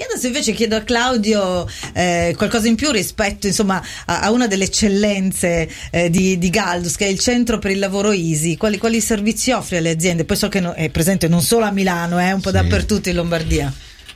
Io adesso invece chiedo a Claudio eh, qualcosa in più rispetto insomma, a, a, una delle eccellenze eh, di, di, Galdus, che è il Centro per il Lavoro Easy. Quali, quali servizi offre alle aziende? Poi so che no, è presente non solo a Milano, è eh, un po' sì. dappertutto in Lombardia.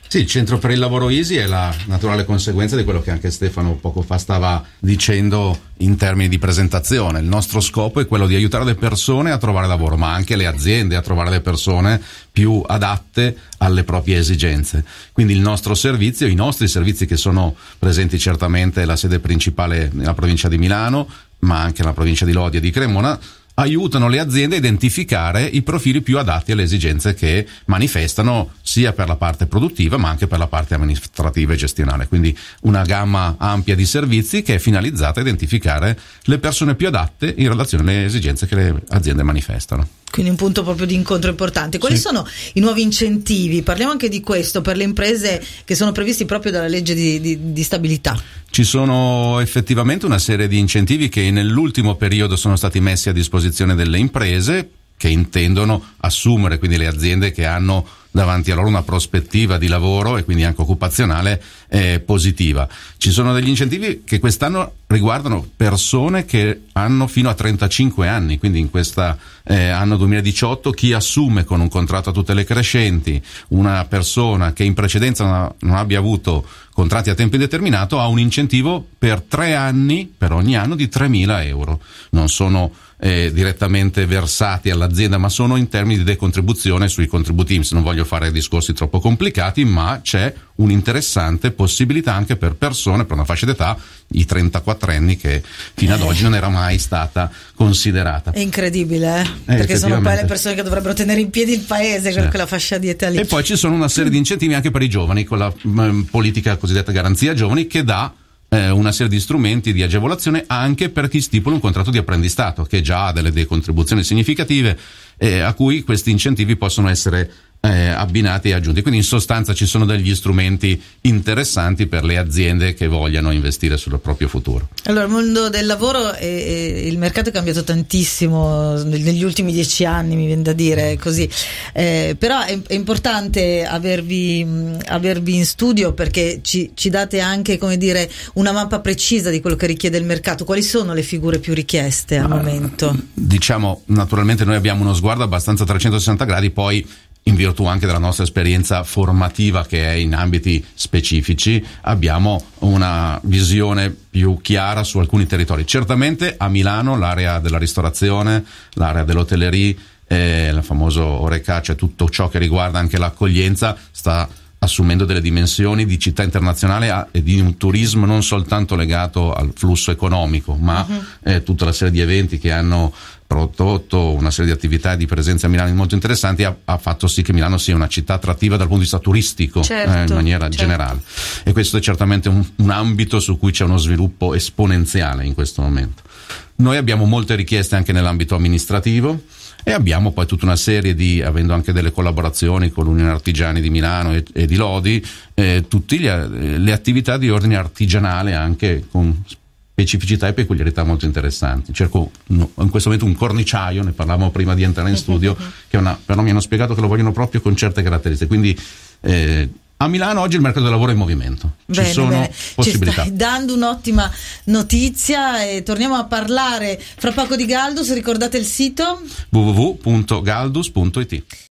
Sì, il centro per il lavoro Easy è la naturale conseguenza di quello che anche Stefano poco fa stava dicendo in termini di presentazione. Il nostro scopo è quello di aiutare le persone a trovare lavoro, ma anche le aziende a trovare le persone più adatte alle proprie esigenze. Quindi il nostro servizio, i nostri servizi che sono presenti certamente la sede principale nella provincia di Milano, ma anche nella provincia di Lodi e di Cremona, aiutano le aziende a identificare i profili più adatti alle esigenze che manifestano sia per la parte produttiva ma anche per la parte amministrativa e gestionale. Quindi una gamma ampia di servizi che è finalizzata a identificare le persone più adatte in relazione alle esigenze che le aziende manifestano quindi un punto proprio di incontro importante. Quali sì. sono i nuovi incentivi? Parliamo anche di questo per le imprese che sono previsti proprio dalla legge di, di, di stabilità. Ci sono effettivamente una serie di incentivi che nell'ultimo periodo sono stati messi a disposizione delle imprese che intendono assumere, quindi le aziende che hanno davanti a loro una prospettiva di lavoro e quindi anche occupazionale eh, positiva. Ci sono degli incentivi che quest'anno riguardano persone che hanno fino a 35 anni, quindi in questo eh, anno 2018 chi assume con un contratto a tutte le crescenti una persona che in precedenza non, ha, non abbia avuto contratti a tempo indeterminato ha un incentivo per tre anni, per ogni anno, di 3.000 euro. Non sono eh, direttamente versati all'azienda, ma sono in termini di decontribuzione sui contributi IMSS. Non voglio fare discorsi troppo complicati, ma c'è un'interessante possibilità anche per persone, per una fascia d'età, i 34 anni che fino ad oggi non era mai stata considerata. È incredibile, eh? Eh, perché sono poi le persone che dovrebbero tenere in piedi il paese con certo. eh. quella fascia di età lì. E poi ci sono una serie di incentivi anche per i giovani, con la mm, politica cosiddetta garanzia giovani che dà eh, una serie di strumenti di agevolazione anche per chi stipula un contratto di apprendistato che già ha delle, delle contribuzioni significative eh, a cui questi incentivi possono essere eh, abbinati e aggiunti. Quindi in sostanza ci sono degli strumenti interessanti per le aziende che vogliano investire sul proprio futuro. Allora, il mondo del lavoro e, e il mercato è cambiato tantissimo negli ultimi dieci anni, mi viene da dire così. Eh, però è, è importante avervi, avervi, in studio perché ci, ci date anche dire, una mappa precisa di quello che richiede il mercato. Quali sono le figure più richieste al Ma, momento? Diciamo, naturalmente noi abbiamo uno sguardo abbastanza 360 gradi, poi in virtù anche della nostra esperienza formativa che è in ambiti specifici, abbiamo una visione più chiara su alcuni territori. Certamente a Milano l'area della ristorazione, l'area dell'hotellerie, eh, il famoso Oreca, cioè tutto ciò che riguarda anche l'accoglienza, sta assumendo delle dimensioni di città internazionale e di un turismo non soltanto legato al flusso economico, ma uh-huh. eh, tutta la serie di eventi che hanno prodotto una serie di attività di presenza a Milano molto interessanti ha, ha, fatto sì che Milano sia una città attrattiva dal punto di vista turistico certo, eh, in certo, maniera certo. generale e questo è certamente un, un, ambito su cui c'è uno sviluppo esponenziale in questo momento. Noi abbiamo molte richieste anche nell'ambito amministrativo e abbiamo poi tutta una serie di, avendo anche delle collaborazioni con l'Unione Artigiani di Milano e, e di Lodi, eh, tutte eh, le, le attività di ordine artigianale anche con specificità e peculiarità molto interessanti. Cerco in questo momento un corniciaio, ne parlavamo prima di entrare in studio, che una, però mi hanno spiegato che lo vogliono proprio con certe caratteristiche. Quindi eh, a Milano oggi il mercato del lavoro è in movimento. Ci bene, sono bene. possibilità. Ci stai dando un'ottima notizia e torniamo a parlare fra poco di Galdus. Ricordate il sito www.galdus.it.